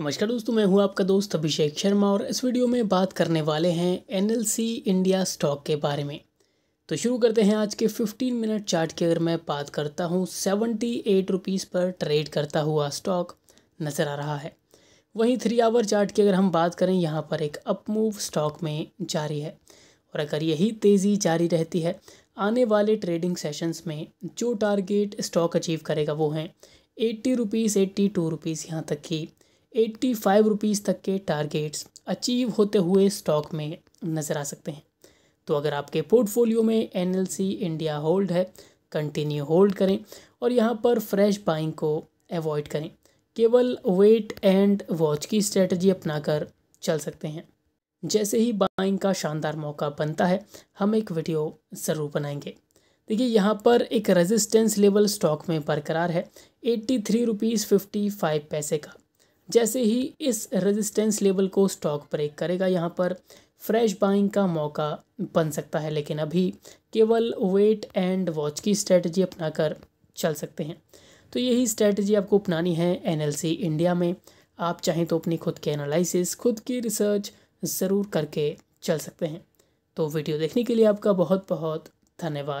नमस्कार दोस्तों मैं हूं आपका दोस्त अभिषेक शर्मा और इस वीडियो में बात करने वाले हैं एनएलसी इंडिया स्टॉक के बारे में तो शुरू करते हैं आज के 15 मिनट चार्ट की अगर मैं बात करता हूं 78 एट रुपीज़ पर ट्रेड करता हुआ स्टॉक नज़र आ रहा है वहीं थ्री आवर चार्ट की अगर हम बात करें यहाँ पर एक अपमूव स्टॉक में जारी है और अगर यही तेज़ी जारी रहती है आने वाले ट्रेडिंग सेशंस में जो टारगेट स्टॉक अचीव करेगा वो हैं eighty rupees eighty two rupees यहाँ तक की एट्टी फाइव रुपीज़ तक के टारगेट्स अचीव होते हुए स्टॉक में नज़र आ सकते हैं तो अगर आपके पोर्टफोलियो में एन इंडिया होल्ड है कंटिन्यू होल्ड करें और यहाँ पर फ्रेश बाइंग को अवॉइड करें केवल वेट एंड वॉच की स्ट्रेटजी अपनाकर चल सकते हैं जैसे ही बाइंग का शानदार मौका बनता है हम एक वीडियो ज़रूर बनाएंगे देखिए यहाँ पर एक रेजिस्टेंस लेवल स्टॉक में बरकरार है eighty three rupees fifty five पैसे का जैसे ही इस रेजिस्टेंस लेवल को स्टॉक ब्रेक करेगा यहाँ पर फ्रेश बाइंग का मौका बन सकता है लेकिन अभी केवल वेट एंड वॉच की स्ट्रेटजी अपनाकर चल सकते हैं तो यही स्ट्रेटजी आपको अपनानी है एनएलसी इंडिया में आप चाहें तो अपनी खुद के एनालिसिस खुद की रिसर्च ज़रूर करके चल सकते हैं तो वीडियो देखने के लिए आपका बहुत बहुत धन्यवाद